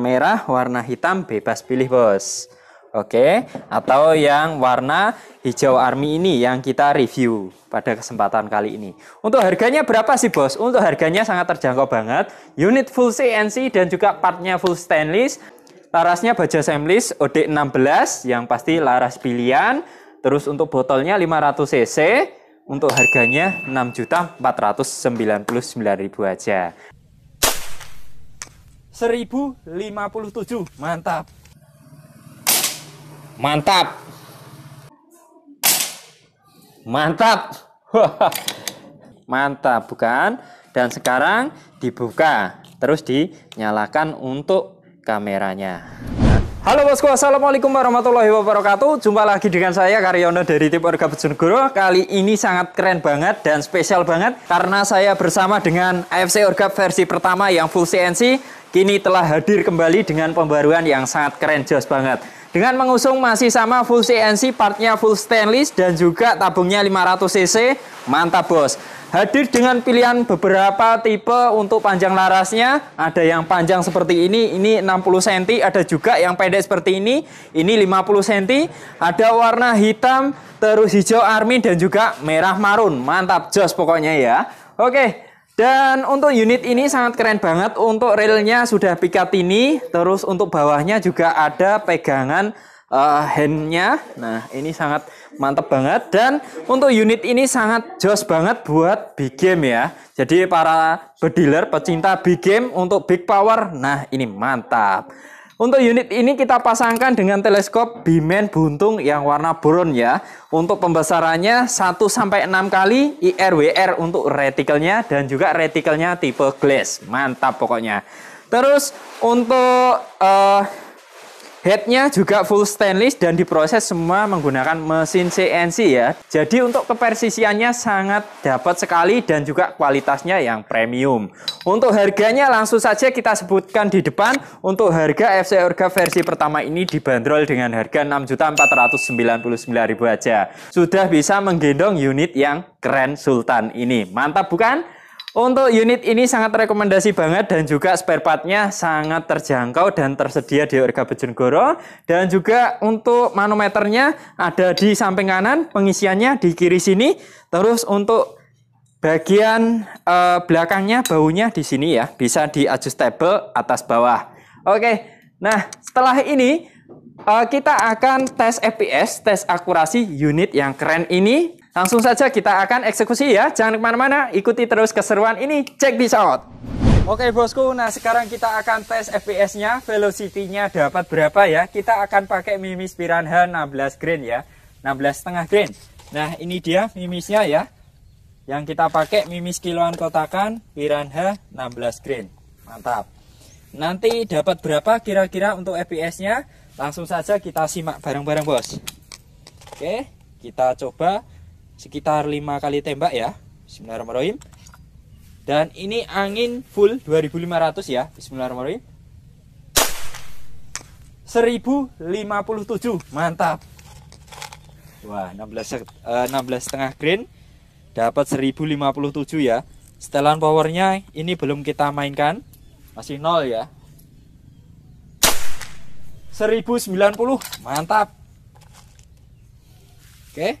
merah, warna hitam bebas pilih bos. Oke, atau yang warna hijau army ini yang kita review pada kesempatan kali ini. Untuk harganya berapa sih bos? Untuk harganya sangat terjangkau banget. Unit full CNC dan juga partnya full stainless. Larasnya baja stainless OD16 yang pasti laras pilihan. Terus untuk botolnya 500 cc. Untuk harganya 6.499.000 aja. 1057. Mantap. Mantap. Mantap. Mantap, bukan? Dan sekarang dibuka, terus dinyalakan untuk kameranya. Halo bosku, assalamualaikum warahmatullahi wabarakatuh. Jumpa lagi dengan saya Karyono dari tim warga Bojonegoro. Kali ini sangat keren banget dan spesial banget karena saya bersama dengan AFC orgap versi pertama yang full CNC kini telah hadir kembali dengan pembaruan yang sangat keren jos banget. Dengan mengusung masih sama full CNC, partnya full stainless dan juga tabungnya 500 cc, mantap bos. Hadir dengan pilihan beberapa tipe untuk panjang larasnya, ada yang panjang seperti ini, ini 60 cm, ada juga yang pendek seperti ini, ini 50 cm, ada warna hitam, terus hijau army dan juga merah marun, mantap jos pokoknya ya. Oke, dan untuk unit ini sangat keren banget. Untuk railnya sudah ini. terus untuk bawahnya juga ada pegangan uh, handnya. Nah, ini sangat mantap banget. Dan untuk unit ini sangat jos banget buat big game ya. Jadi para bediler pecinta big game untuk big power, nah ini mantap. Untuk unit ini kita pasangkan dengan teleskop Bimen buntung yang warna brown ya. Untuk pembesarannya 1 sampai 6 kali IRWR untuk retikelnya dan juga retikelnya tipe glass. Mantap pokoknya. Terus untuk uh, Headnya juga full stainless dan diproses semua menggunakan mesin CNC ya. Jadi untuk kepersisiannya sangat dapat sekali dan juga kualitasnya yang premium. Untuk harganya langsung saja kita sebutkan di depan. Untuk harga FC Orga versi pertama ini dibanderol dengan harga 6.499.000 aja. Sudah bisa menggendong unit yang keren Sultan ini. Mantap bukan? Untuk unit ini sangat rekomendasi banget dan juga spare partnya sangat terjangkau dan tersedia di Orga Bojonegoro. Dan juga untuk manometernya ada di samping kanan, pengisiannya di kiri sini. Terus untuk bagian e, belakangnya baunya di sini ya, bisa di adjustable atas bawah. Oke, nah setelah ini e, kita akan tes FPS, tes akurasi unit yang keren ini Langsung saja kita akan eksekusi ya. Jangan kemana-mana, ikuti terus keseruan ini. Check this out. Oke bosku, nah sekarang kita akan tes FPS-nya, velocity-nya dapat berapa ya. Kita akan pakai mimis piranha 16 grain ya. 16 setengah grain. Nah ini dia mimisnya ya. Yang kita pakai mimis kiloan kotakan piranha 16 grain. Mantap. Nanti dapat berapa kira-kira untuk FPS-nya? Langsung saja kita simak bareng-bareng bos. Oke, kita coba sekitar 5 kali tembak ya. Bismillahirrahmanirrahim. Dan ini angin full 2500 ya. Bismillahirrahmanirrahim. 1057. Mantap. Wah, 16 16 eh, setengah green dapat 1057 ya. Setelan powernya ini belum kita mainkan. Masih nol ya. 1090. Mantap. Oke. Okay.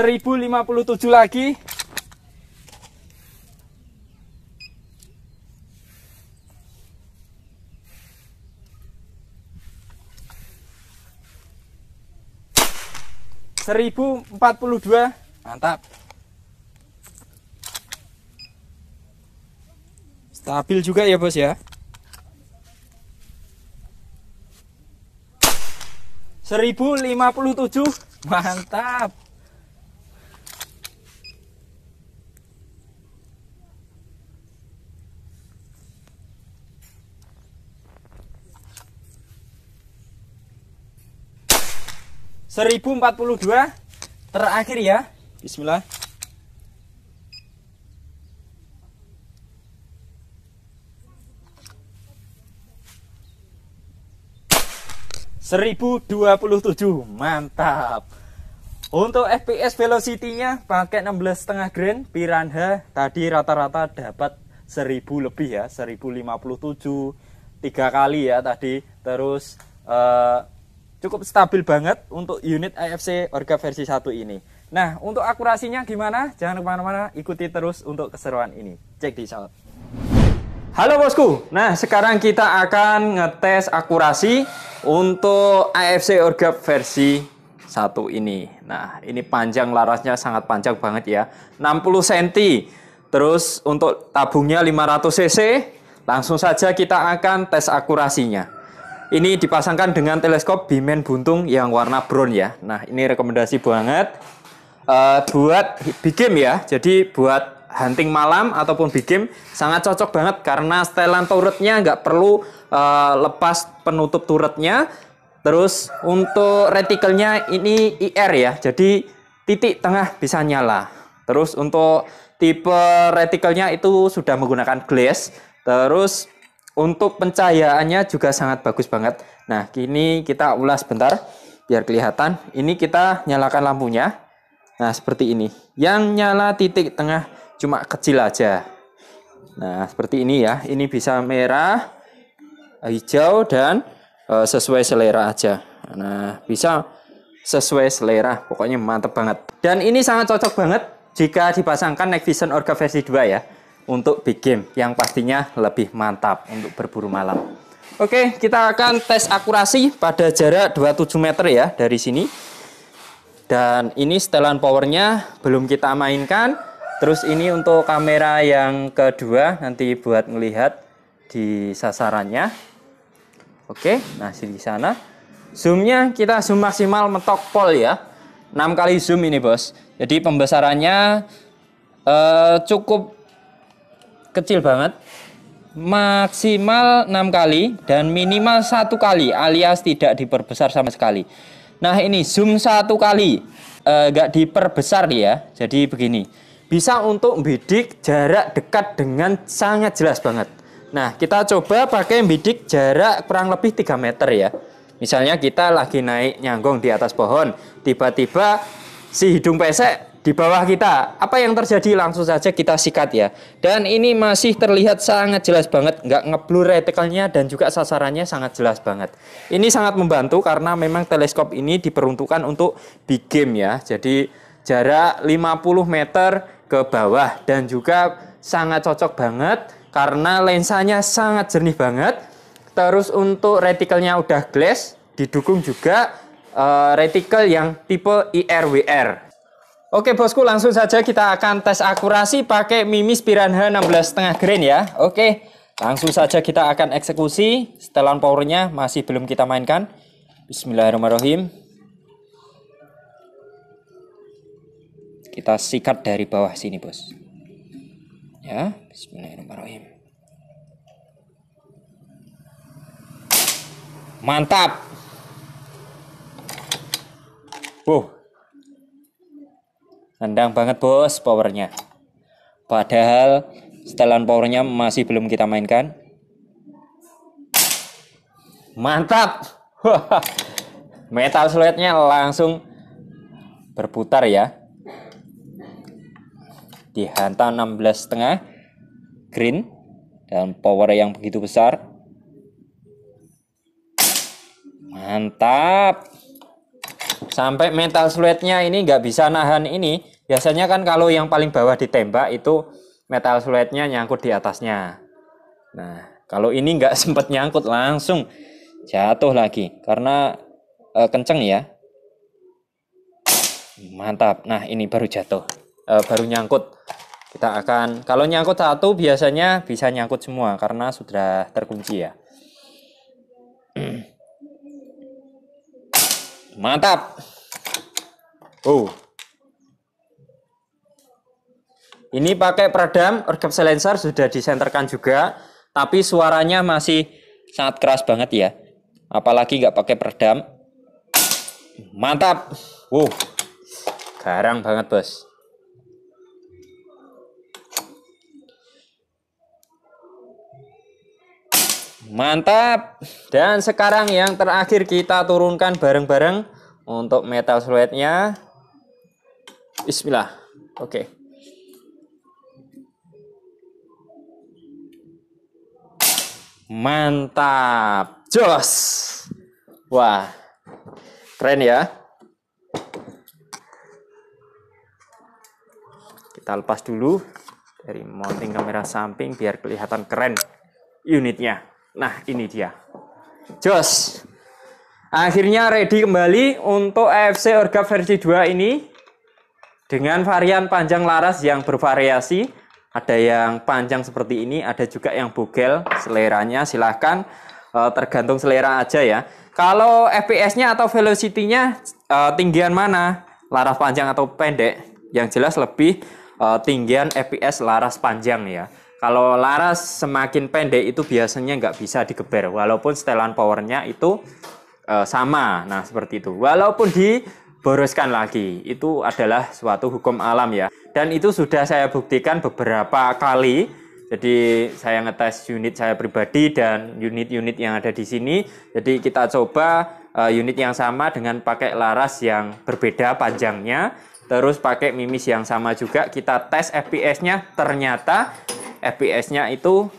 1057 lagi seribu empat puluh dua mantap stabil juga ya bos ya seribu lima puluh tujuh mantap 1042 terakhir ya. Bismillah. Seribu dua puluh tujuh mantap. Untuk FPS velocity-nya pakai 16,5 grain Piranha tadi rata-rata dapat 1000 lebih ya, 1057 tiga kali ya tadi terus uh, cukup stabil banget untuk unit AFC Orga versi 1 ini. Nah, untuk akurasinya gimana? Jangan kemana-mana, ikuti terus untuk keseruan ini. Cek di shot. Halo bosku, nah sekarang kita akan ngetes akurasi untuk AFC Orga versi 1 ini. Nah, ini panjang larasnya sangat panjang banget ya. 60 cm. Terus untuk tabungnya 500 cc. Langsung saja kita akan tes akurasinya. Ini dipasangkan dengan teleskop Bimen Buntung yang warna brown ya. Nah, ini rekomendasi banget uh, buat big game ya. Jadi buat hunting malam ataupun big game sangat cocok banget karena setelan turretnya nggak perlu uh, lepas penutup turretnya. Terus untuk retikelnya ini IR ya. Jadi titik tengah bisa nyala. Terus untuk tipe retikelnya itu sudah menggunakan glass. Terus untuk pencahayaannya juga sangat bagus banget. Nah, kini kita ulas sebentar biar kelihatan. Ini kita nyalakan lampunya. Nah, seperti ini. Yang nyala titik tengah cuma kecil aja. Nah, seperti ini ya. Ini bisa merah, hijau dan e, sesuai selera aja. Nah, bisa sesuai selera. Pokoknya mantep banget. Dan ini sangat cocok banget jika dipasangkan Night Vision Orca versi 2 ya untuk big game yang pastinya lebih mantap untuk berburu malam. Oke, kita akan tes akurasi pada jarak 27 meter ya dari sini. Dan ini setelan powernya belum kita mainkan. Terus ini untuk kamera yang kedua nanti buat melihat di sasarannya. Oke, nah di sana. Zoomnya kita zoom maksimal mentok pol ya. 6 kali zoom ini bos. Jadi pembesarannya eh, cukup kecil banget maksimal 6 kali dan minimal satu kali alias tidak diperbesar sama sekali nah ini zoom satu kali enggak eh, uh, diperbesar ya jadi begini bisa untuk bidik jarak dekat dengan sangat jelas banget nah kita coba pakai bidik jarak kurang lebih 3 meter ya misalnya kita lagi naik nyanggung di atas pohon tiba-tiba si hidung pesek di bawah kita. Apa yang terjadi langsung saja kita sikat ya. Dan ini masih terlihat sangat jelas banget, nggak ngeblur retikalnya dan juga sasarannya sangat jelas banget. Ini sangat membantu karena memang teleskop ini diperuntukkan untuk big game ya. Jadi jarak 50 meter ke bawah dan juga sangat cocok banget karena lensanya sangat jernih banget. Terus untuk retikalnya udah glass, didukung juga uh, retikel yang tipe IRWR Oke bosku langsung saja kita akan tes akurasi pakai Mimis Piranha 16,5 grain ya. Oke langsung saja kita akan eksekusi setelan powernya masih belum kita mainkan. Bismillahirrahmanirrahim. Kita sikat dari bawah sini bos. Ya Bismillahirrahmanirrahim. Mantap. Wow. Rendang banget bos powernya. Padahal setelan powernya masih belum kita mainkan. Mantap. Metal slide-nya langsung berputar ya. Dihantam 16 setengah green dan power yang begitu besar. Mantap. Sampai metal slide-nya ini nggak bisa nahan ini Biasanya kan kalau yang paling bawah ditembak itu metal slide nyangkut di atasnya. Nah, kalau ini nggak sempat nyangkut langsung jatuh lagi karena e, kenceng ya. Mantap. Nah, ini baru jatuh. E, baru nyangkut. Kita akan kalau nyangkut satu biasanya bisa nyangkut semua karena sudah terkunci ya. Mantap. Oh, Ini pakai peredam, orgap silencer sudah disenterkan juga, tapi suaranya masih sangat keras banget ya. Apalagi nggak pakai peredam. Mantap. Wow, garang banget bos. Mantap. Dan sekarang yang terakhir kita turunkan bareng-bareng untuk metal slide-nya. Bismillah. Oke. Okay. Mantap. Jos. Wah. Keren ya. Kita lepas dulu dari mounting kamera samping biar kelihatan keren unitnya. Nah, ini dia. Jos. Akhirnya ready kembali untuk AFC Orga versi 2 ini dengan varian panjang laras yang bervariasi ada yang panjang seperti ini, ada juga yang bugel seleranya. Silahkan eh, tergantung selera aja ya. Kalau FPS-nya atau velocity-nya eh, tinggian mana? Laras panjang atau pendek? Yang jelas lebih eh, tinggian FPS laras panjang ya. Kalau laras semakin pendek itu biasanya nggak bisa digeber, walaupun setelan powernya itu sama. Nah seperti itu. Walaupun di boroskan lagi. Itu adalah suatu hukum alam ya. Dan itu sudah saya buktikan beberapa kali. Jadi saya ngetes unit saya pribadi dan unit-unit yang ada di sini. Jadi kita coba eh, unit yang sama dengan pakai laras yang berbeda panjangnya. Terus pakai mimis yang sama juga. Kita tes FPS-nya. Ternyata FPS-nya itu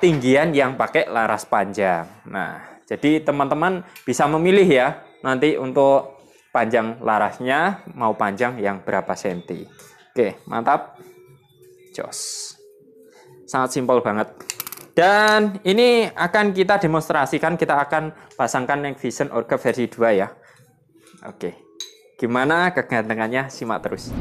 tinggian yang pakai laras panjang. Nah, jadi teman-teman bisa memilih ya nanti untuk panjang larasnya mau panjang yang berapa senti. Oke, mantap. Jos. Sangat simpel banget. Dan ini akan kita demonstrasikan, kita akan pasangkan yang Vision Orca versi 2 ya. Oke. Gimana kegantengannya simak terus.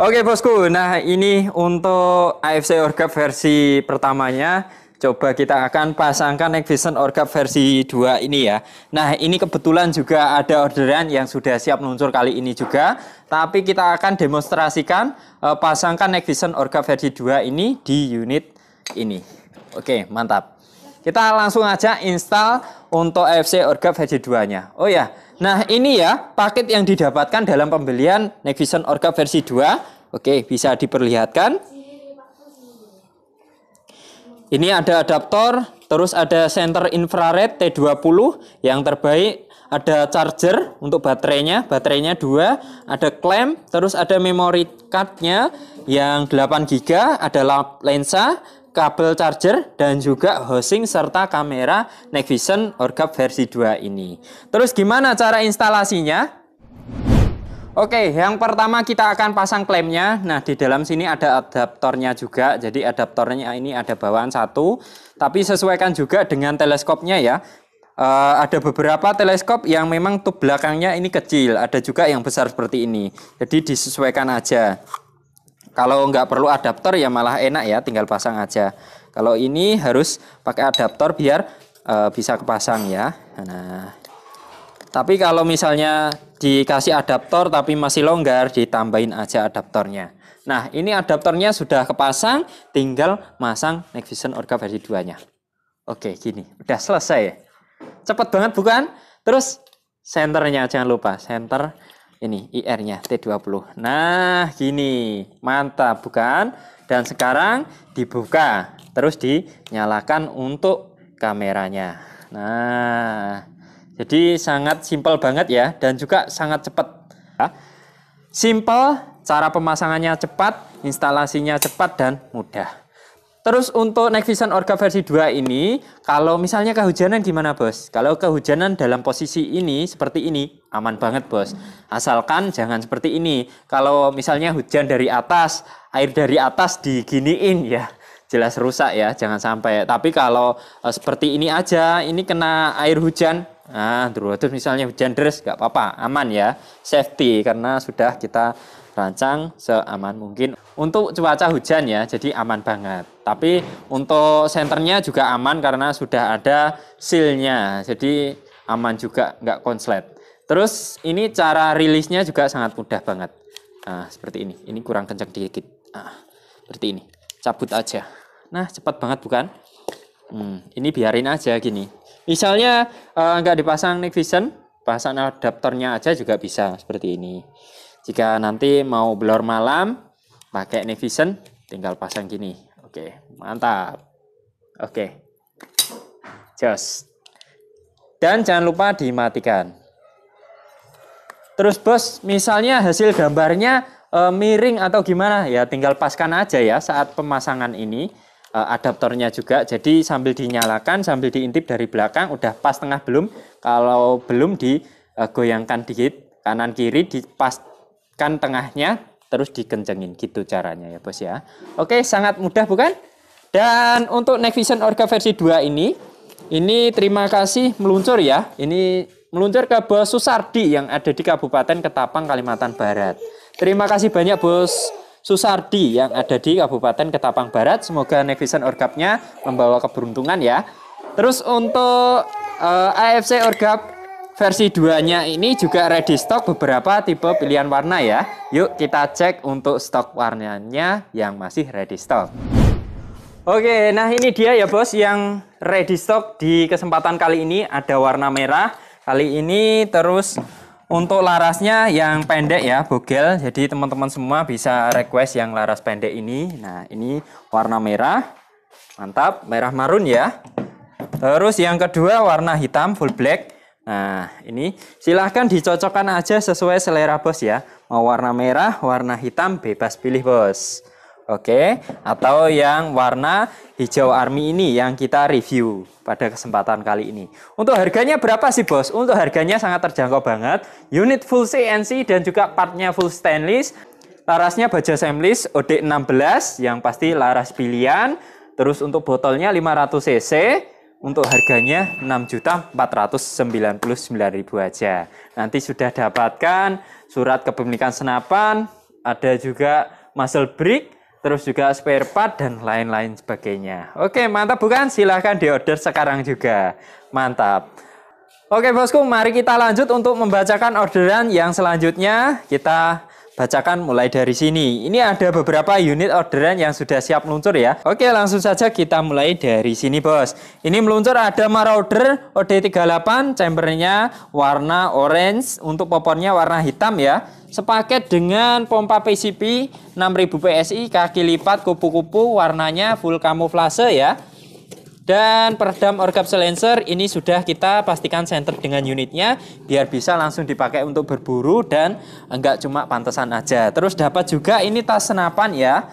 Oke bosku, nah ini untuk AFC Orca versi pertamanya Coba kita akan pasangkan Nexvision Orgap versi 2 ini ya. Nah, ini kebetulan juga ada orderan yang sudah siap meluncur kali ini juga. Tapi kita akan demonstrasikan uh, pasangkan Nexvision Orgap versi 2 ini di unit ini. Oke, mantap. Kita langsung aja install untuk FC Orgap versi 2-nya. Oh ya, nah ini ya paket yang didapatkan dalam pembelian Nexvision Orgap versi 2. Oke, bisa diperlihatkan. Ini ada adaptor, terus ada senter infrared T20 yang terbaik, ada charger untuk baterainya, baterainya dua, ada klem, terus ada memory cardnya yang 8 GB, ada lensa, kabel charger dan juga housing serta kamera Night Vision Orgap versi 2 ini. Terus gimana cara instalasinya? Oke, yang pertama kita akan pasang klemnya. Nah, di dalam sini ada adaptornya juga. Jadi adaptornya ini ada bawaan satu, tapi sesuaikan juga dengan teleskopnya ya. E, ada beberapa teleskop yang memang tuh belakangnya ini kecil, ada juga yang besar seperti ini. Jadi disesuaikan aja. Kalau nggak perlu adaptor ya malah enak ya, tinggal pasang aja. Kalau ini harus pakai adaptor biar e, bisa kepasang ya. Nah, tapi kalau misalnya dikasih adaptor tapi masih longgar, ditambahin aja adaptornya. Nah, ini adaptornya sudah kepasang, tinggal masang Nexvision Vision Orca versi 2-nya. Oke, gini. Udah selesai. Cepet banget bukan? Terus senternya jangan lupa, senter ini IR-nya T20. Nah, gini. Mantap bukan? Dan sekarang dibuka, terus dinyalakan untuk kameranya. Nah, jadi sangat simpel banget ya dan juga sangat cepat. Ya. Simpel, cara pemasangannya cepat, instalasinya cepat dan mudah. Terus untuk Next Vision Orga versi 2 ini, kalau misalnya kehujanan gimana bos? Kalau kehujanan dalam posisi ini, seperti ini, aman banget bos. Asalkan jangan seperti ini. Kalau misalnya hujan dari atas, air dari atas diginiin ya, jelas rusak ya, jangan sampai. Tapi kalau eh, seperti ini aja, ini kena air hujan, Nah, terus misalnya hujan deras nggak apa-apa, aman ya, safety karena sudah kita rancang seaman mungkin. Untuk cuaca hujan ya, jadi aman banget. Tapi untuk senternya juga aman karena sudah ada sealnya, jadi aman juga nggak konslet. Terus ini cara rilisnya juga sangat mudah banget. Nah, seperti ini. Ini kurang kencang dikit. Nah, seperti ini. Cabut aja. Nah, cepat banget bukan? Hmm, ini biarin aja gini Misalnya uh, nggak dipasang Nick vision, pasang adaptornya aja juga bisa seperti ini. Jika nanti mau blur malam, pakai Nick vision, tinggal pasang gini. Oke, mantap. Oke, just. Dan jangan lupa dimatikan. Terus bos, misalnya hasil gambarnya e, miring atau gimana ya, tinggal paskan aja ya saat pemasangan ini Eh, adaptornya juga. Jadi sambil dinyalakan, sambil diintip dari belakang, udah pas tengah belum. Kalau belum digoyangkan dikit kanan kiri, dipaskan tengahnya, terus dikencengin. Gitu caranya ya bos ya. Oke, sangat mudah bukan? Dan untuk Next Vision Orca versi 2 ini, ini terima kasih meluncur ya. Ini meluncur ke Bos Susardi yang ada di Kabupaten Ketapang, Kalimantan Barat. Terima kasih banyak Bos Susardi yang ada di Kabupaten Ketapang Barat. Semoga Nevisan Orgapnya membawa keberuntungan ya. Terus untuk uh, eh, AFC Orgap versi 2-nya ini juga ready stock beberapa tipe pilihan warna ya. Yuk kita cek untuk stok warnanya yang masih ready stock. Oke, nah ini dia ya bos yang ready stock di kesempatan kali ini ada warna merah. Kali ini terus untuk larasnya yang pendek ya, bogel. Jadi teman-teman semua bisa request yang laras pendek ini. Nah, ini warna merah. Mantap, merah marun ya. Terus yang kedua warna hitam full black. Nah, ini silahkan dicocokkan aja sesuai selera bos ya. Mau warna merah, warna hitam, bebas pilih bos. Oke, atau yang warna hijau army ini yang kita review pada kesempatan kali ini. Untuk harganya berapa sih bos? Untuk harganya sangat terjangkau banget. Unit full CNC dan juga partnya full stainless. Larasnya baja stainless OD16 yang pasti laras pilihan. Terus untuk botolnya 500 cc. Untuk harganya 6.499.000 aja. Nanti sudah dapatkan surat kepemilikan senapan. Ada juga muscle brake terus juga spare part dan lain-lain sebagainya. Oke, mantap bukan? Silahkan diorder sekarang juga. Mantap. Oke bosku, mari kita lanjut untuk membacakan orderan yang selanjutnya. Kita bacakan mulai dari sini. Ini ada beberapa unit orderan yang sudah siap meluncur ya. Oke, langsung saja kita mulai dari sini, Bos. Ini meluncur ada Marauder OD38, chambernya warna orange, untuk popornya warna hitam ya. Sepaket dengan pompa PCP 6000 PSI, kaki lipat kupu-kupu, warnanya full kamuflase ya. Dan peredam orgap silencer ini sudah kita pastikan center dengan unitnya biar bisa langsung dipakai untuk berburu dan enggak cuma pantesan aja. Terus dapat juga ini tas senapan ya.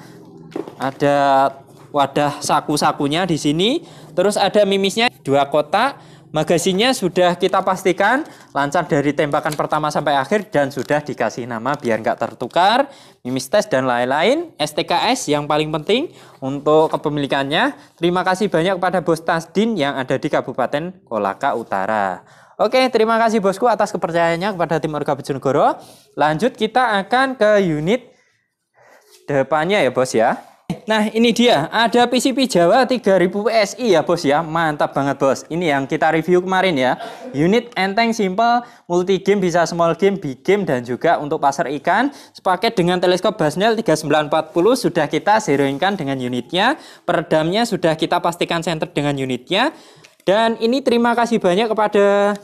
Ada wadah saku-sakunya di sini. Terus ada mimisnya dua kotak Magasinya sudah kita pastikan lancar dari tembakan pertama sampai akhir dan sudah dikasih nama biar nggak tertukar, mimis tes dan lain-lain, STKS yang paling penting untuk kepemilikannya. Terima kasih banyak kepada Bos Tasdin yang ada di Kabupaten Kolaka Utara. Oke, terima kasih bosku atas kepercayaannya kepada tim Orga Bojonegoro. Lanjut kita akan ke unit depannya ya bos ya. Nah ini dia, ada PCB Jawa 3000 PSI ya bos ya, mantap banget bos. Ini yang kita review kemarin ya, unit enteng simple, multi game bisa small game, big game dan juga untuk pasar ikan. Sepaket dengan teleskop Basnel 3940 sudah kita zeroingkan dengan unitnya, peredamnya sudah kita pastikan center dengan unitnya. Dan ini terima kasih banyak kepada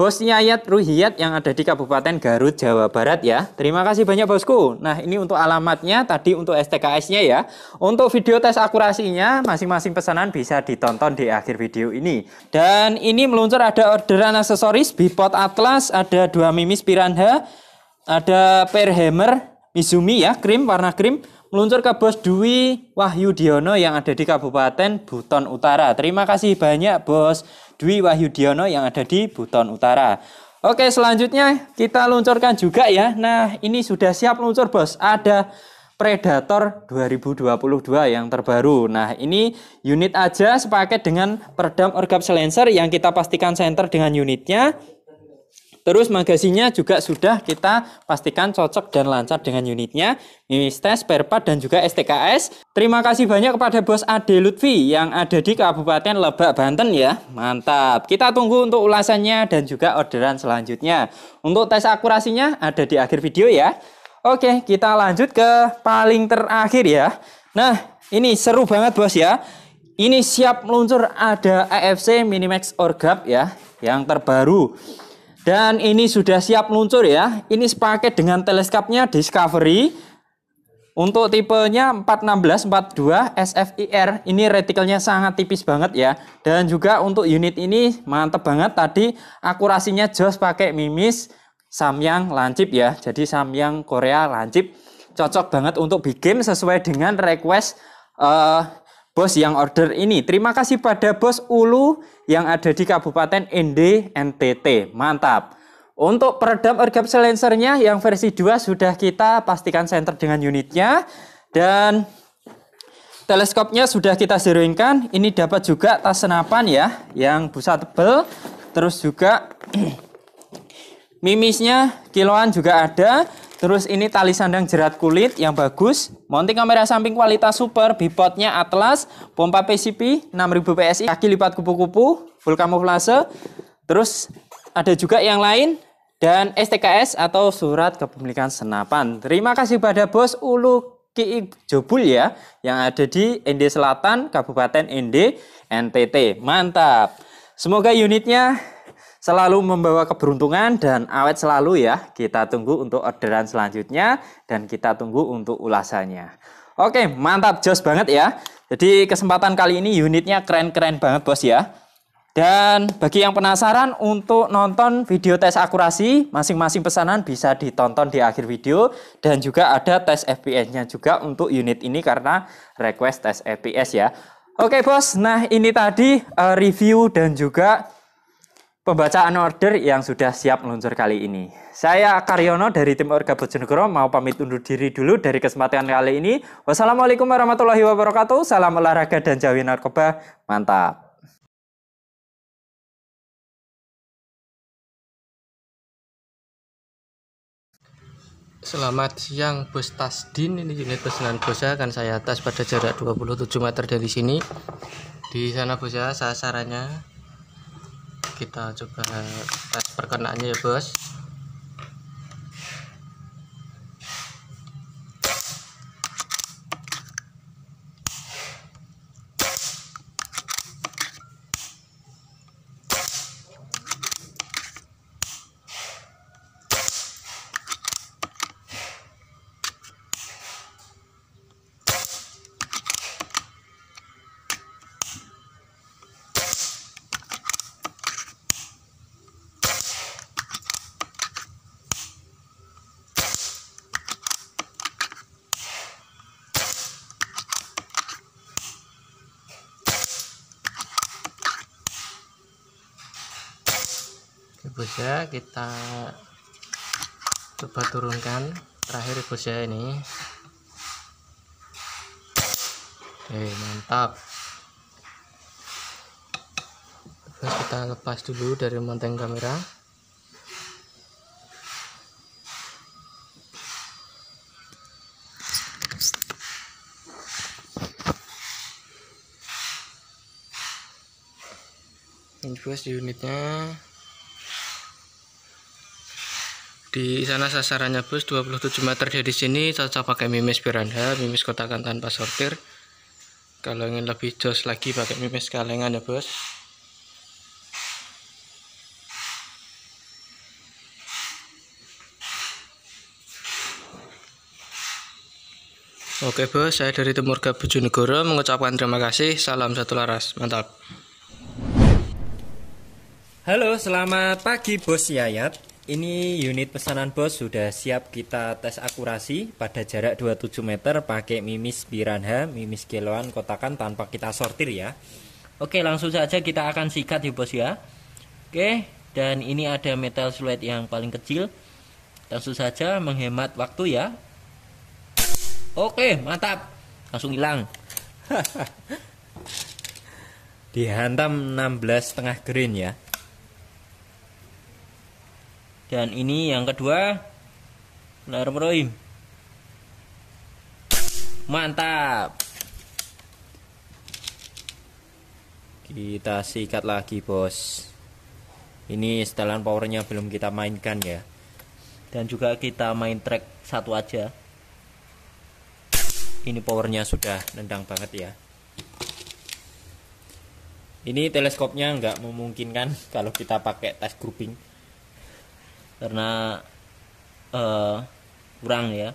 Bosnya Ayat Ruhiyat yang ada di Kabupaten Garut, Jawa Barat ya. Terima kasih banyak bosku. Nah ini untuk alamatnya tadi untuk STKS-nya ya. Untuk video tes akurasinya masing-masing pesanan bisa ditonton di akhir video ini. Dan ini meluncur ada orderan aksesoris, bipod atlas, ada dua mimis piranha, ada per hammer, Mizumi ya, krim, warna krim, meluncur ke Bos Dwi Wahyudiono yang ada di Kabupaten Buton Utara. Terima kasih banyak Bos Dwi Wahyudiono yang ada di Buton Utara. Oke, selanjutnya kita luncurkan juga ya. Nah, ini sudah siap luncur, Bos. Ada Predator 2022 yang terbaru. Nah, ini unit aja sepaket dengan peredam orgap silencer yang kita pastikan center dengan unitnya. Terus magasinya juga sudah kita pastikan cocok dan lancar dengan unitnya, mimis tes, perpat, dan juga STKS. Terima kasih banyak kepada bos Ade Lutfi yang ada di Kabupaten Lebak, Banten ya. Mantap. Kita tunggu untuk ulasannya dan juga orderan selanjutnya. Untuk tes akurasinya ada di akhir video ya. Oke, kita lanjut ke paling terakhir ya. Nah, ini seru banget bos ya. Ini siap meluncur ada AFC Minimax Orgap ya, yang terbaru. Dan ini sudah siap meluncur ya. Ini sepaket dengan teleskopnya Discovery. Untuk tipenya 41642 42 SFIR. Ini retikelnya sangat tipis banget ya. Dan juga untuk unit ini mantep banget tadi akurasinya jos pakai mimis Samyang lancip ya. Jadi Samyang Korea lancip cocok banget untuk big game sesuai dengan request uh, bos yang order ini. Terima kasih pada bos Ulu yang ada di Kabupaten ND NTT. Mantap. Untuk peredam orgap silencernya yang versi 2 sudah kita pastikan center dengan unitnya dan teleskopnya sudah kita zeroingkan. Ini dapat juga tas senapan ya yang busa tebel. Terus juga mimisnya kiloan juga ada. Terus ini tali sandang jerat kulit yang bagus. Mounting kamera samping kualitas super, bipodnya Atlas, pompa PCP 6000 PSI, kaki lipat kupu-kupu, full kamuflase. Terus ada juga yang lain dan STKS atau surat kepemilikan senapan. Terima kasih pada Bos Ulu Ki Jobul ya yang ada di ND Selatan, Kabupaten ND, NTT. Mantap. Semoga unitnya Selalu membawa keberuntungan dan awet selalu ya. Kita tunggu untuk orderan selanjutnya dan kita tunggu untuk ulasannya. Oke, mantap jos banget ya. Jadi kesempatan kali ini unitnya keren-keren banget bos ya. Dan bagi yang penasaran untuk nonton video tes akurasi, masing-masing pesanan bisa ditonton di akhir video dan juga ada tes FPS-nya juga untuk unit ini karena request tes FPS ya. Oke bos, nah ini tadi eh, review dan juga pembacaan order yang sudah siap meluncur kali ini. Saya Karyono dari tim Orga Bojonegoro mau pamit undur diri dulu dari kesempatan kali ini. Wassalamualaikum warahmatullahi wabarakatuh. Salam olahraga dan jauhi narkoba. Mantap. Selamat siang Bos Tasdin Ini unit pesanan Bosa akan saya atas pada jarak 27 meter dari sini Di sana Bosa sasarannya kita coba tes perkenaannya ya bos ya kita coba turunkan terakhir ya ini Oke, eh, mantap terus kita lepas dulu dari monteng kamera ini di unitnya di sana sasarannya bus 27 meter dari sini cocok pakai mimis beranda, mimis kotakan tanpa sortir. Kalau ingin lebih jos lagi pakai mimis kalengan ya bos. Oke bos, saya dari Temurga Bojonegoro mengucapkan terima kasih. Salam satu laras, mantap. Halo, selamat pagi bos Yayat. Ini unit pesanan bos sudah siap kita tes akurasi pada jarak 27 meter pakai mimis piranha, mimis kiloan kotakan tanpa kita sortir ya. Oke langsung saja kita akan sikat ya bos ya. Oke dan ini ada metal slide yang paling kecil. Langsung saja menghemat waktu ya. Oke mantap langsung hilang. Dihantam 16 setengah green ya dan ini yang kedua Bismillahirrahmanirrahim mantap kita sikat lagi bos ini setelan powernya belum kita mainkan ya dan juga kita main track satu aja ini powernya sudah nendang banget ya ini teleskopnya nggak memungkinkan kalau kita pakai tes grouping karena uh, kurang ya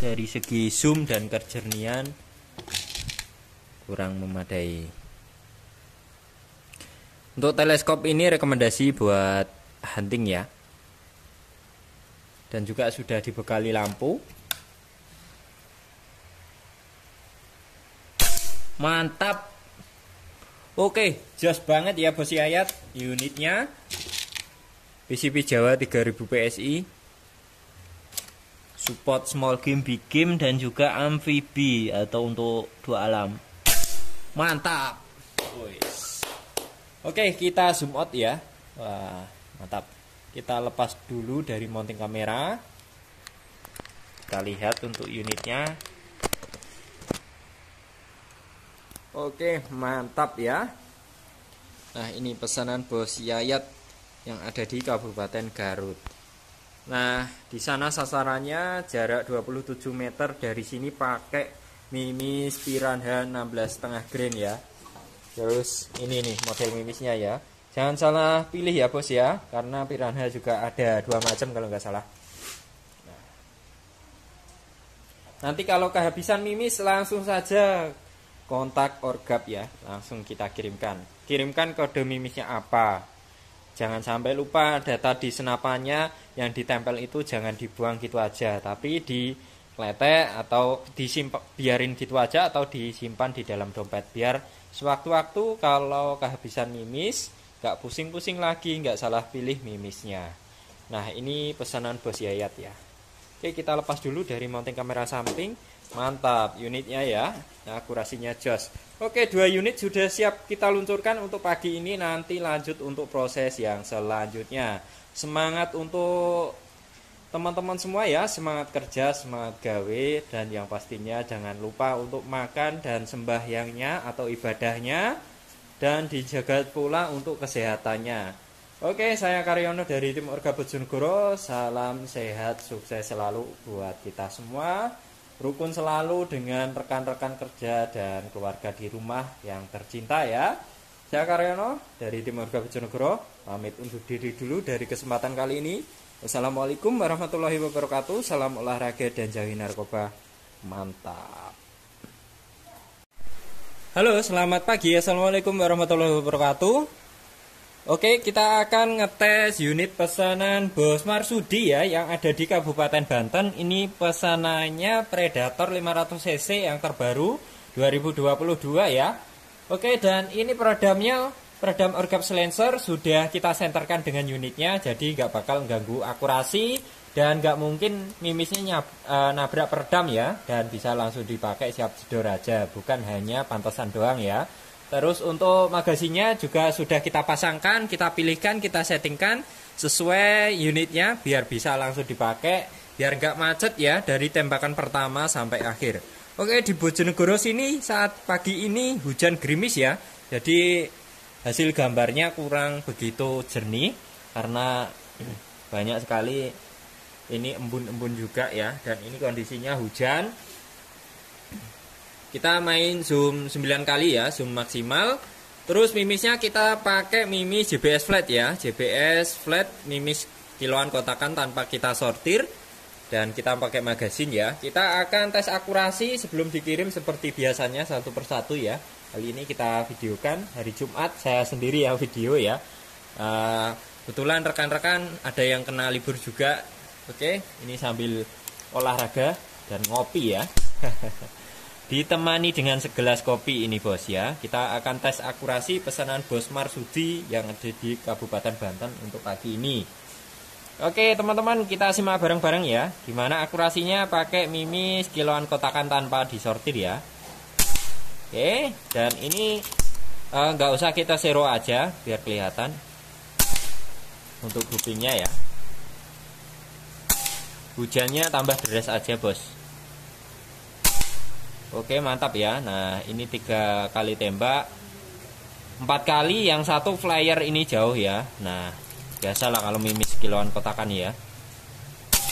dari segi zoom dan kejernian kurang memadai untuk teleskop ini rekomendasi buat hunting ya dan juga sudah dibekali lampu mantap oke jos banget ya bos ayat unitnya PCP Jawa 3000 PSI support small game big game dan juga amfibi atau untuk dua alam mantap oke kita zoom out ya wah mantap kita lepas dulu dari mounting kamera kita lihat untuk unitnya oke mantap ya nah ini pesanan bos Yayat yang ada di Kabupaten Garut. Nah, di sana sasarannya jarak 27 meter dari sini pakai mimis piranha 16 setengah grain ya. Terus ini nih model mimisnya ya. Jangan salah pilih ya bos ya, karena piranha juga ada dua macam kalau nggak salah. Nah. Nanti kalau kehabisan mimis langsung saja kontak orgap ya, langsung kita kirimkan. Kirimkan kode mimisnya apa, Jangan sampai lupa data di senapannya yang ditempel itu jangan dibuang gitu aja, tapi di letek atau disimpan biarin gitu aja atau disimpan di dalam dompet biar sewaktu-waktu kalau kehabisan mimis gak pusing-pusing lagi gak salah pilih mimisnya nah ini pesanan bos Yayat ya oke kita lepas dulu dari mounting kamera samping Mantap, unitnya ya. Nah, akurasinya jos. Oke, dua unit sudah siap kita luncurkan untuk pagi ini. Nanti lanjut untuk proses yang selanjutnya. Semangat untuk teman-teman semua ya, semangat kerja, semangat gawe dan yang pastinya jangan lupa untuk makan dan sembahyangnya atau ibadahnya dan dijaga pula untuk kesehatannya. Oke, saya Karyono dari tim Orga Bojonegoro. Salam sehat, sukses selalu buat kita semua. Rukun selalu dengan rekan-rekan kerja dan keluarga di rumah yang tercinta ya. Saya Karyono dari tim Timurga Bojonegoro pamit untuk diri dulu dari kesempatan kali ini. Wassalamualaikum warahmatullahi wabarakatuh. Salam olahraga dan jauhi narkoba. Mantap. Halo, selamat pagi. Assalamualaikum warahmatullahi wabarakatuh. Oke, kita akan ngetes unit pesanan Bos Marsudi ya yang ada di Kabupaten Banten. Ini pesanannya Predator 500 cc yang terbaru 2022 ya. Oke, dan ini peredamnya peredam orgap silencer sudah kita senterkan dengan unitnya jadi nggak bakal ganggu akurasi dan nggak mungkin mimisnya nyab, e, nabrak peredam ya dan bisa langsung dipakai siap jedor aja bukan hanya pantasan doang ya. Terus untuk magasinya juga sudah kita pasangkan, kita pilihkan, kita settingkan sesuai unitnya biar bisa langsung dipakai, biar nggak macet ya dari tembakan pertama sampai akhir. Oke di Bojonegoro sini saat pagi ini hujan gerimis ya, jadi hasil gambarnya kurang begitu jernih karena banyak sekali ini embun-embun juga ya dan ini kondisinya hujan kita main zoom 9 kali ya, zoom maksimal. Terus mimisnya kita pakai mimis JBS flat ya, JBS flat mimis kiloan kotakan tanpa kita sortir dan kita pakai magazine ya. Kita akan tes akurasi sebelum dikirim seperti biasanya satu persatu ya. Kali ini kita videokan hari Jumat saya sendiri ya video ya. Uh, kebetulan rekan-rekan ada yang kena libur juga. Oke, ini sambil olahraga dan ngopi ya. ditemani dengan segelas kopi ini bos ya. Kita akan tes akurasi pesanan Bos Marsudi yang ada di Kabupaten Banten untuk pagi ini. Oke teman-teman kita simak bareng-bareng ya Gimana akurasinya pakai mimi kiloan kotakan tanpa disortir ya Oke dan ini eh, nggak uh, usah kita zero aja biar kelihatan Untuk kupingnya ya Hujannya tambah deras aja bos Oke mantap ya Nah ini tiga kali tembak empat kali yang satu flyer ini jauh ya Nah biasalah kalau mimis kiloan kotakan ya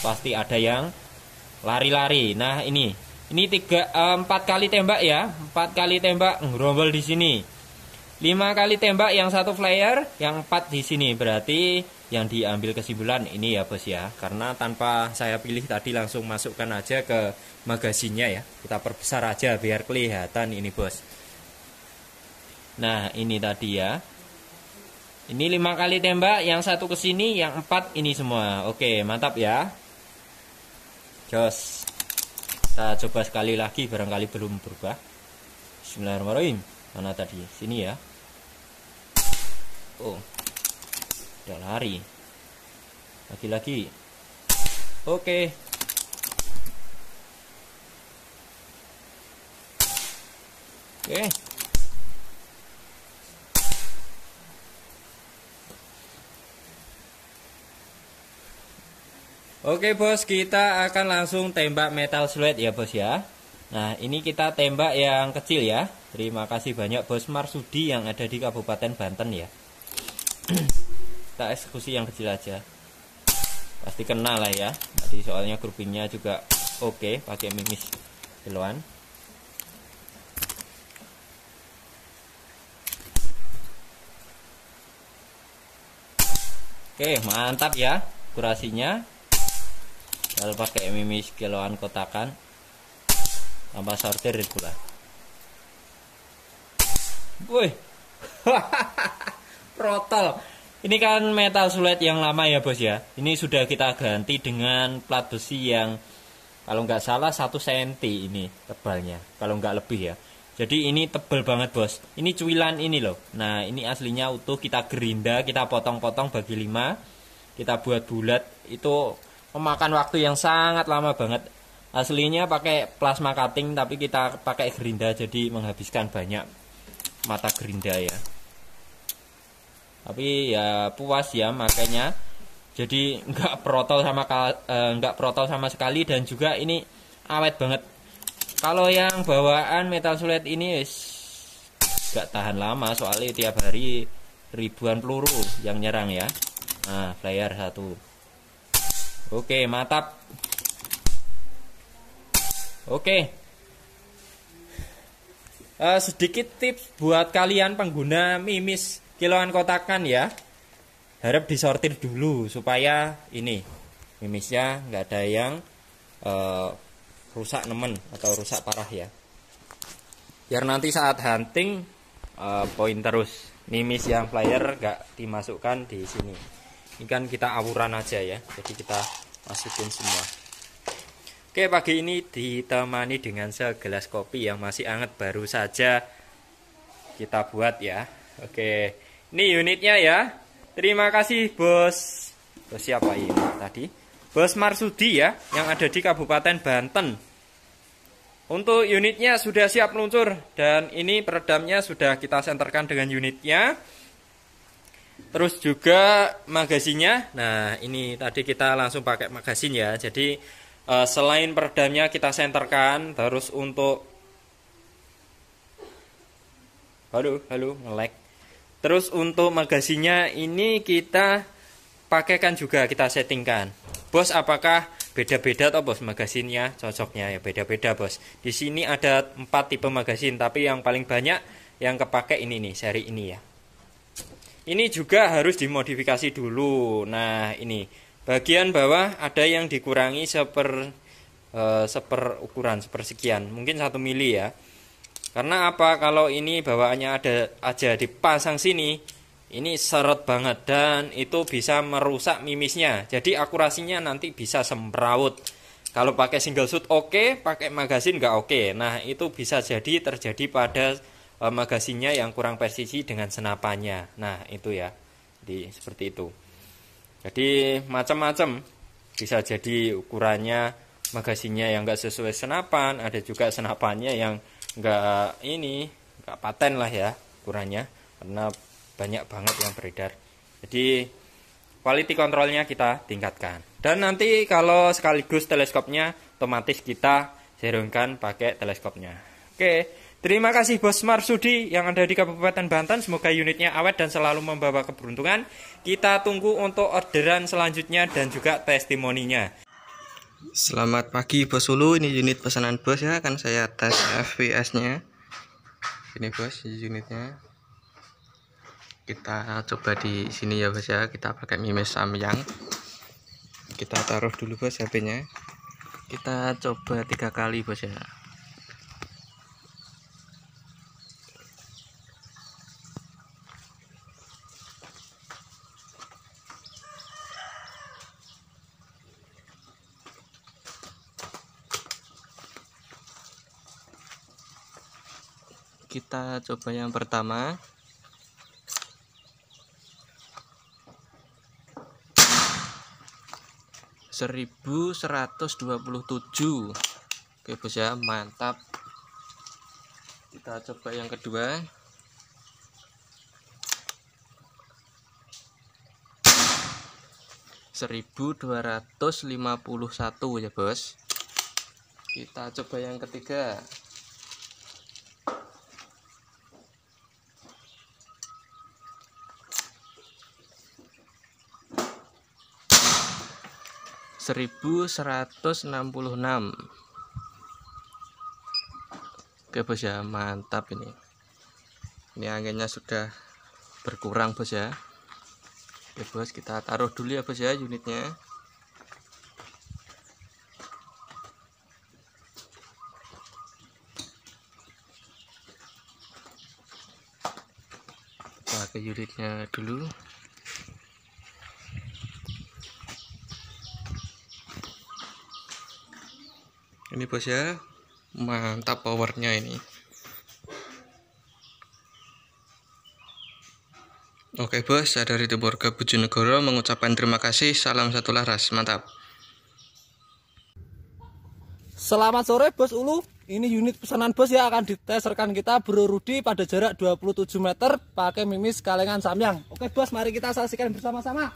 Pasti ada yang lari-lari Nah ini ini tiga eh, empat kali tembak ya empat kali tembak ngerombol di sini lima kali tembak yang satu flyer yang empat di sini berarti yang diambil kesimpulan ini ya bos ya karena tanpa saya pilih tadi langsung masukkan aja ke magasinya ya kita perbesar aja biar kelihatan ini bos nah ini tadi ya ini lima kali tembak yang satu ke sini yang empat ini semua oke mantap ya jos kita coba sekali lagi barangkali belum berubah Bismillahirrahmanirrahim mana tadi sini ya oh udah lari lagi-lagi oke Oke. Oke bos, kita akan langsung tembak metal slide ya bos ya. Nah ini kita tembak yang kecil ya. Terima kasih banyak bos Marsudi yang ada di Kabupaten Banten ya. kita eksekusi yang kecil aja. Pasti kenal lah ya. Tadi soalnya grupingnya juga oke, pakai mimis deluan. Oke, mantap ya kurasinya. kalau pakai mimis kiloan kotakan. Tambah sortir pula. Woi. Protol. Ini kan metal sulit yang lama ya bos ya. Ini sudah kita ganti dengan plat besi yang kalau nggak salah satu senti ini tebalnya. Kalau nggak lebih ya. Jadi ini tebel banget bos. Ini cuilan ini loh. Nah ini aslinya utuh kita gerinda, kita potong-potong bagi lima, kita buat bulat. Itu memakan waktu yang sangat lama banget. Aslinya pakai plasma cutting tapi kita pakai gerinda jadi menghabiskan banyak mata gerinda ya. Tapi ya puas ya makanya. Jadi nggak protol sama eh, nggak eh, protol sama sekali dan juga ini awet banget kalau yang bawaan metal sulet ini is gak tahan lama soalnya tiap hari ribuan peluru yang nyerang ya nah flyer satu oke mantap oke uh, sedikit tips buat kalian pengguna mimis kiloan kotakan ya harap disortir dulu supaya ini mimisnya nggak ada yang uh, rusak nemen atau rusak parah ya biar nanti saat hunting uh, poin terus mimis yang flyer gak dimasukkan di sini ini kan kita awuran aja ya jadi kita masukin semua oke pagi ini ditemani dengan segelas kopi yang masih anget baru saja kita buat ya oke ini unitnya ya terima kasih bos bos siapa ini tadi Bos Marsudi ya, yang ada di Kabupaten Banten. Untuk unitnya sudah siap meluncur dan ini peredamnya sudah kita senterkan dengan unitnya. Terus juga magasinya. Nah, ini tadi kita langsung pakai magasin ya. Jadi eh, selain peredamnya kita senterkan, terus untuk Halo, halo, ngelek. Terus untuk magasinya ini kita pakaikan juga kita settingkan bos apakah beda-beda atau bos magasinnya cocoknya ya beda-beda bos di sini ada empat tipe magasin tapi yang paling banyak yang kepake ini nih seri ini ya ini juga harus dimodifikasi dulu nah ini bagian bawah ada yang dikurangi seper uh, seper ukuran sepersekian mungkin satu mili ya karena apa kalau ini bawaannya ada aja dipasang sini ini seret banget dan itu bisa merusak mimisnya. Jadi akurasinya nanti bisa semrawut. Kalau pakai single shoot oke, okay, pakai magazine nggak oke. Okay. Nah itu bisa jadi terjadi pada uh, eh, magazinnya yang kurang presisi dengan senapannya. Nah itu ya, di seperti itu. Jadi macam-macam bisa jadi ukurannya magasinya yang nggak sesuai senapan, ada juga senapannya yang nggak ini nggak paten lah ya ukurannya karena banyak banget yang beredar jadi quality kontrolnya kita tingkatkan dan nanti kalau sekaligus teleskopnya otomatis kita serungkan pakai teleskopnya oke terima kasih bos Marsudi yang ada di Kabupaten Banten semoga unitnya awet dan selalu membawa keberuntungan kita tunggu untuk orderan selanjutnya dan juga testimoninya Selamat pagi Bos Sulu, ini unit pesanan Bos ya, akan saya tes fps nya Ini Bos, unitnya kita coba di sini ya bos ya kita pakai mimes samyang kita taruh dulu bos HP-nya kita coba tiga kali bos ya kita coba yang pertama 1127 oke bos ya mantap kita coba yang kedua seribu dua ratus lima puluh satu ya bos kita coba yang ketiga 1166 oke bos ya mantap ini ini anginnya sudah berkurang bos ya oke bos kita taruh dulu ya bos ya unitnya pakai unitnya dulu ini bos ya mantap powernya ini Oke bos, saya dari tim ke Bojonegoro mengucapkan terima kasih, salam satu laras, mantap. Selamat sore bos Ulu, ini unit pesanan bos ya akan dites rekan kita Bro Rudi pada jarak 27 meter pakai mimis kalengan samyang. Oke bos, mari kita saksikan bersama-sama.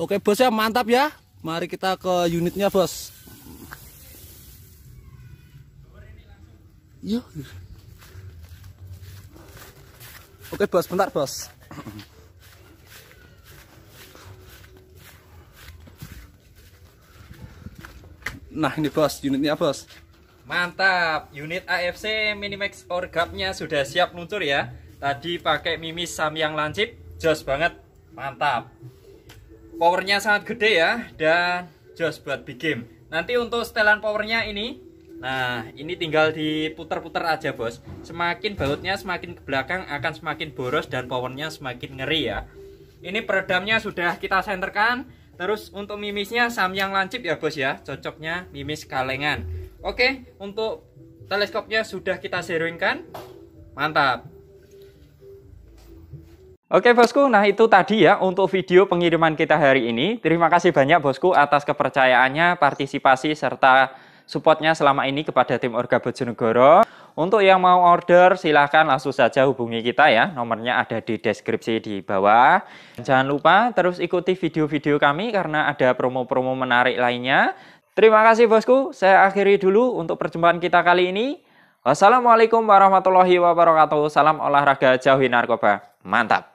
Oke bos ya mantap ya. Mari kita ke unitnya bos. Oke bos, bentar bos. Nah ini bos, unitnya bos. Mantap, unit AFC Minimax Power gap sudah siap luncur ya. Tadi pakai mimis Samyang lancip, joss banget, mantap powernya sangat gede ya dan just buat big game nanti untuk setelan powernya ini nah ini tinggal diputer-puter aja bos semakin bautnya semakin ke belakang akan semakin boros dan powernya semakin ngeri ya ini peredamnya sudah kita senterkan terus untuk mimisnya yang lancip ya bos ya cocoknya mimis kalengan oke untuk teleskopnya sudah kita zeroingkan mantap Oke bosku, nah itu tadi ya untuk video pengiriman kita hari ini. Terima kasih banyak bosku atas kepercayaannya, partisipasi, serta supportnya selama ini kepada tim Orga Bojonegoro. Untuk yang mau order silahkan langsung saja hubungi kita ya, nomornya ada di deskripsi di bawah. Jangan lupa terus ikuti video-video kami karena ada promo-promo menarik lainnya. Terima kasih bosku, saya akhiri dulu untuk perjumpaan kita kali ini. Wassalamualaikum warahmatullahi wabarakatuh, salam olahraga jauhi narkoba, mantap!